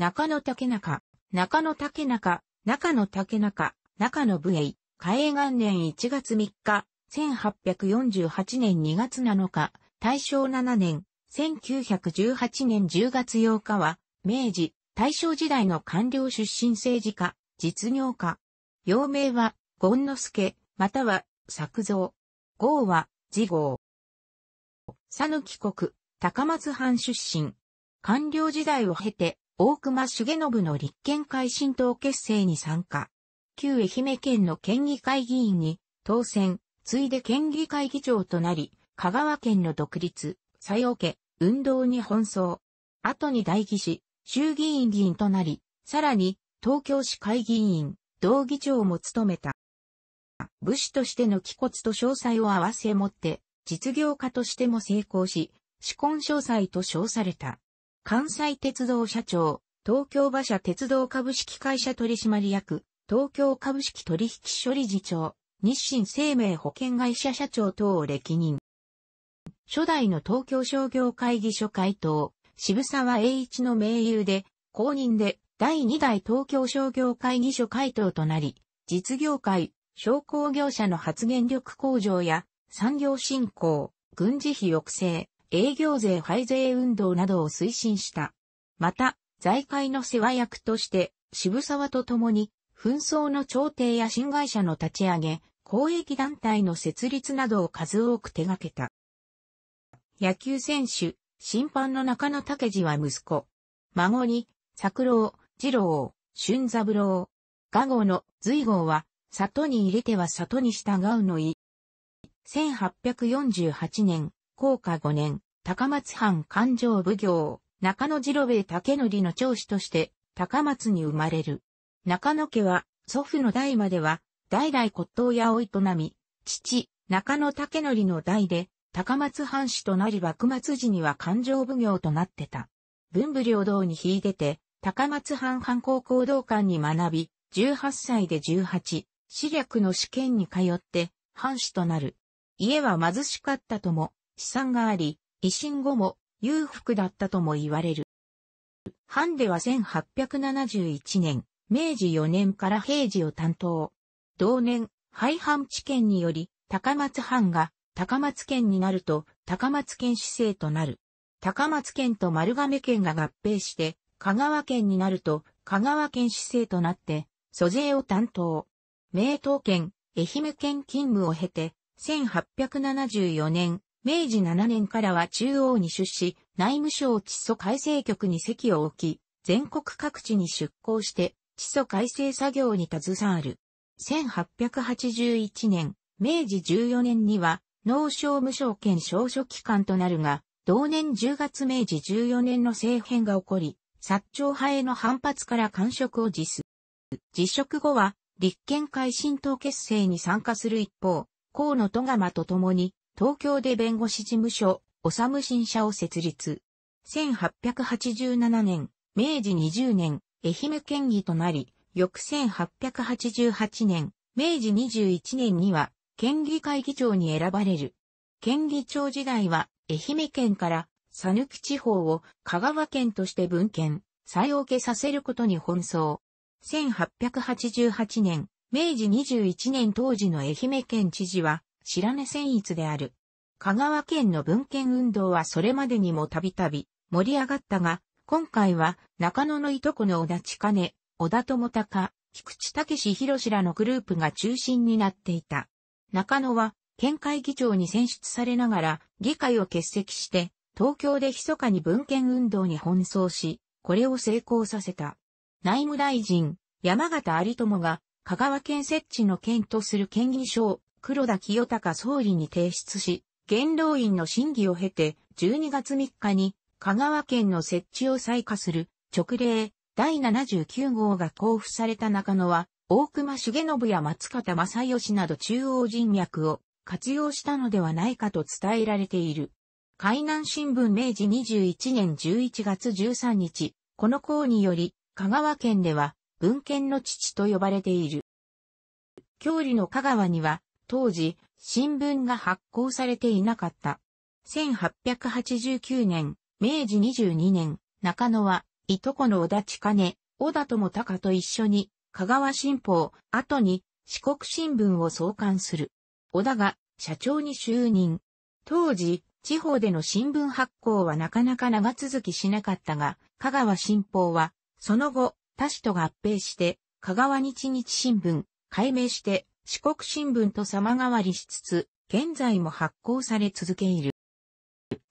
中野竹中、中野竹中、中野竹中、中野武衛、江元年1月3日、1848年2月7日、大正7年、1918年10月8日は、明治、大正時代の官僚出身政治家、実業家。陽名は、権之助、または、作造。号は、次号。佐野帰国、高松藩出身。官僚時代を経て、大隈重信の立憲会新党結成に参加。旧愛媛県の県議会議員に当選、ついで県議会議長となり、香川県の独立、佐用家、運動に奔走。後に代議士、衆議院議員となり、さらに東京市会議員、同議長も務めた。武士としての気骨と詳細を合わせ持って、実業家としても成功し、紫根詳細と称された。関西鉄道社長、東京馬車鉄道株式会社取締役、東京株式取引所理事長、日清生命保険会社社長等を歴任。初代の東京商業会議所会頭、渋沢栄一の名優で、公認で第2代東京商業会議所会頭となり、実業界、商工業者の発言力向上や、産業振興、軍事費抑制、営業税廃税運動などを推進した。また、財界の世話役として、渋沢と共に、紛争の調停や新会社の立ち上げ、公益団体の設立などを数多く手掛けた。野球選手、審判の中野武次は息子。孫に、作郎、次郎、春三郎。画号の随号は、里に入れては里に従うのい。1848年、降下5年、高松藩勘定奉行、中野次郎兵衛武則の長子として、高松に生まれる。中野家は、祖父の代までは、代々骨董屋を営み、父、中野武則の代で、高松藩士となり幕末時には勘定奉行となってた。文武両道に秀でて、高松藩藩校行動館に学び、18歳で18、私略の試験に通って、藩士となる。家は貧しかったとも、資産があり、維新後も裕福だったとも言われる。ハンデは1871年、明治4年から平治を担当。同年、廃藩置県により、高松藩が高松県になると、高松県市政となる。高松県と丸亀県が合併して、香川県になると、香川県市政となって、租税を担当。名東県、愛媛県勤務を経て、1874年、明治7年からは中央に出資、内務省地租改正局に席を置き、全国各地に出向して、地租改正作業に携わる。1881年、明治14年には、農商無償兼少書機関となるが、同年10月明治14年の政変が起こり、薩長派への反発から官職を辞す。辞職後は、立憲会新党結成に参加する一方、河野戸釜と共に、東京で弁護士事務所、おさむ新社を設立。1887年、明治20年、愛媛県議となり、翌1888年、明治21年には、県議会議長に選ばれる。県議長時代は、愛媛県から、佐抜地方を香川県として分献、再分けさせることに奔走。1888年、明治21年当時の愛媛県知事は、白根戦逸である。香川県の文献運動はそれまでにもたびたび盛り上がったが、今回は中野のいとこの小田千金、小田友隆、菊池武博らのグループが中心になっていた。中野は県会議長に選出されながら議会を欠席して、東京で密かに文献運動に奔走し、これを成功させた。内務大臣、山形有友が香川県設置の県とする県議賞黒田清隆総理に提出し、元老院の審議を経て、12月3日に香川県の設置を再火する直令第79号が交付された中野は、大隈重信や松方正義など中央人脈を活用したのではないかと伝えられている。海南新聞明治21年11月13日、この項により、香川県では文献の父と呼ばれている。郷里の香川には、当時、新聞が発行されていなかった。1889年、明治22年、中野は、いとこの小田千金、小田友隆と一緒に、香川新報、後に、四国新聞を創刊する。小田が、社長に就任。当時、地方での新聞発行はなかなか長続きしなかったが、香川新報は、その後、他市と合併して、香川日日新聞、改名して、四国新聞と様変わりしつつ、現在も発行され続けいる。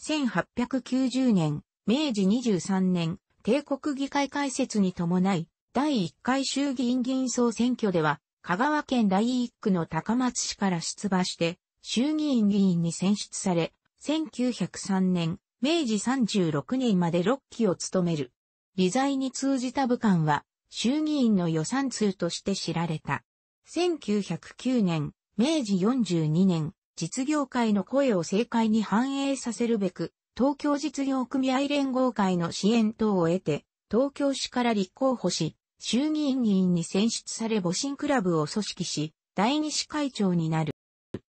1890年、明治23年、帝国議会開設に伴い、第1回衆議院議員総選挙では、香川県第1区の高松市から出馬して、衆議院議員に選出され、1903年、明治36年まで6期を務める。理財に通じた武漢は、衆議院の予算通として知られた。1909年、明治42年、実業界の声を政界に反映させるべく、東京実業組合連合会の支援等を得て、東京市から立候補し、衆議院議員に選出され母親クラブを組織し、第二市会長になる。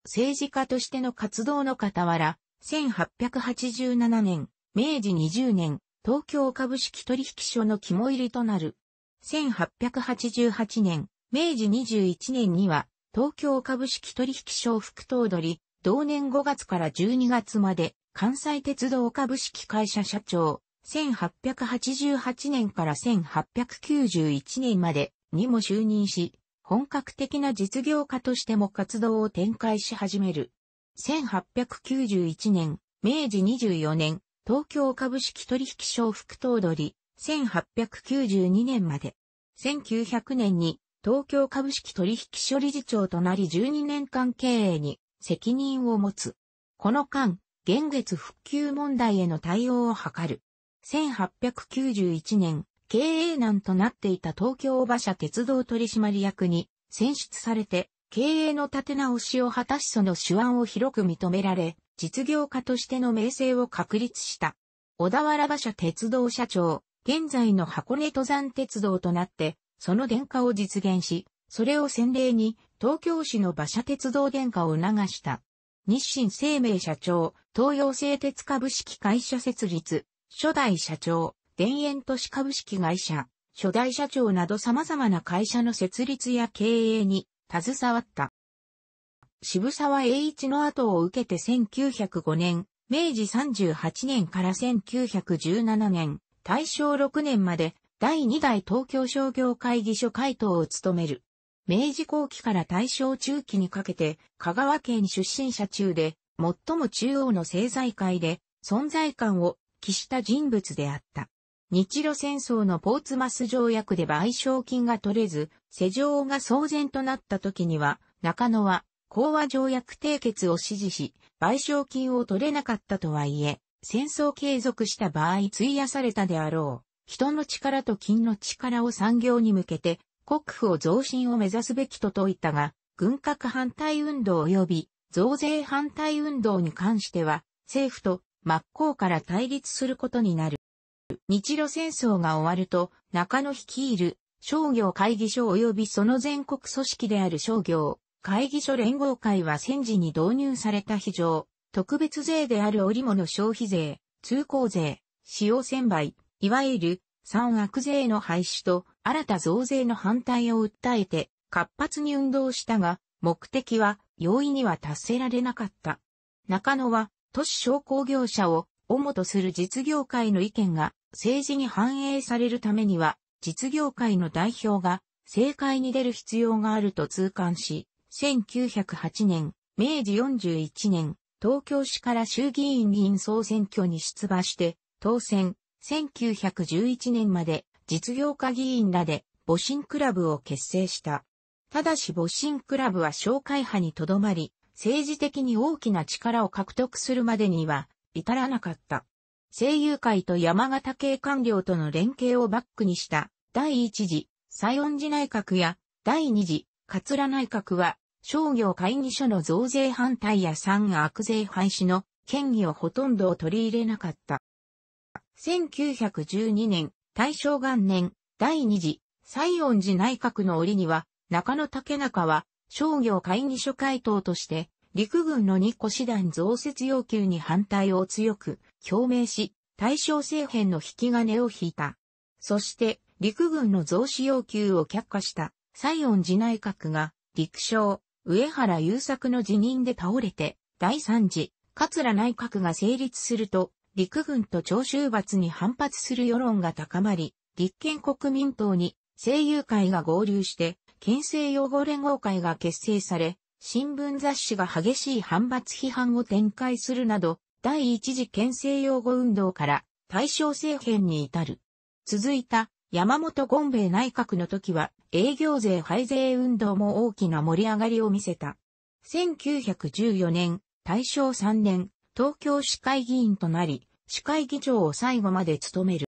政治家としての活動の傍ら、1887年、明治20年、東京株式取引所の肝入りとなる。1888年、明治21年には、東京株式取引所副頭取、同年5月から12月まで、関西鉄道株式会社社長、1888年から1891年までにも就任し、本格的な実業家としても活動を展開し始める。1891年、明治24年、東京株式取引所副頭取、1892年まで。1900年に東京株式取引所理事長となり12年間経営に責任を持つ。この間、現月復旧問題への対応を図る。1891年、経営難となっていた東京馬車鉄道取締役に選出されて、経営の立て直しを果たしその手腕を広く認められ、実業家としての名声を確立した。小田原馬車鉄道社長、現在の箱根登山鉄道となって、その電化を実現し、それを先例に東京市の馬車鉄道電化を促した。日清生命社長、東洋製鉄株式会社設立、初代社長、田園都市株式会社、初代社長など様々な会社の設立や経営に携わった。渋沢栄一の後を受けて1905年、明治38年から1917年、大正6年まで第2代東京商業会議所会頭を務める。明治後期から大正中期にかけて、香川県出身者中で、最も中央の政財界で、存在感を期した人物であった。日露戦争のポーツマス条約で賠償金が取れず、世情が騒然となった時には、中野は、講和条約締結を支持し、賠償金を取れなかったとはいえ、戦争継続した場合費やされたであろう。人の力と金の力を産業に向けて、国府を増進を目指すべきと説いたが、軍拡反対運動及び増税反対運動に関しては、政府と真っ向から対立することになる。日露戦争が終わると、中野率いる商業会議所及びその全国組織である商業会議所連合会は戦時に導入された非常、特別税である織物消費税、通行税、使用専売、いわゆる三悪税の廃止と新た増税の反対を訴えて活発に運動したが、目的は容易には達せられなかった。中野は都市商工業者を主とする実業界の意見が政治に反映されるためには、実業界の代表が政界に出る必要があると痛感し、1908年、明治41年、東京市から衆議院議員総選挙に出馬して、当選、1911年まで実業家議員らで母親クラブを結成した。ただし母親クラブは紹介派にとどまり、政治的に大きな力を獲得するまでには至らなかった。声優会と山形系官僚との連携をバックにした第一次、西恩寺内閣や第二次、桂内閣は商業会議所の増税反対や産悪税廃止の権威をほとんど取り入れなかった。1912年、大正元年、第二次、西恩寺内閣の折には、中野竹中は、商業会議所会頭として、陸軍の二個師団増設要求に反対を強く表明し、大正政変の引き金を引いた。そして、陸軍の増資要求を却下した、西恩寺内閣が、陸将、上原優作の辞任で倒れて、第3次、桂内閣が成立すると、陸軍と長州罰に反発する世論が高まり、立憲国民党に声優会が合流して、県政用語連合会が結成され、新聞雑誌が激しい反発批判を展開するなど、第一次県政用語運動から大正政権に至る。続いた山本権兵衛内閣の時は営業税廃税運動も大きな盛り上がりを見せた。1914年、大正3年、東京市会議員となり、市会議長を最後まで務める。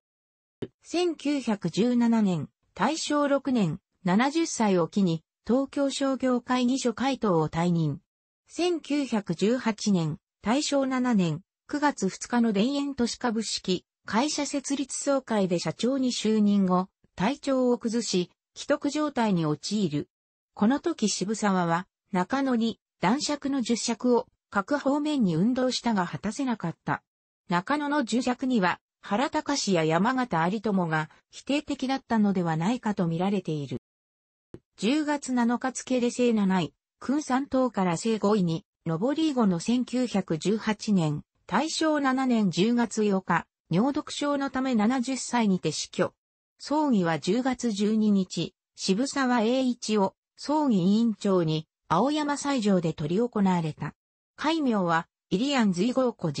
1917年、大正6年、70歳を機に、東京商業会議所会頭を退任。1918年、大正7年、9月2日の田園都市株式、会社設立総会で社長に就任後、体調を崩し、既得状態に陥る。この時渋沢は、中野に男爵の十尺を各方面に運動したが果たせなかった。中野の住役には、原隆や山形有友が否定的だったのではないかと見られている。10月7日付で生7位、君三党から生5位に、上り後の1918年、大正7年10月8日、尿毒症のため70歳にて死去。葬儀は10月12日、渋沢栄一を葬儀委員長に青山斎場で取り行われた。戒名は、イリアン随号古寺。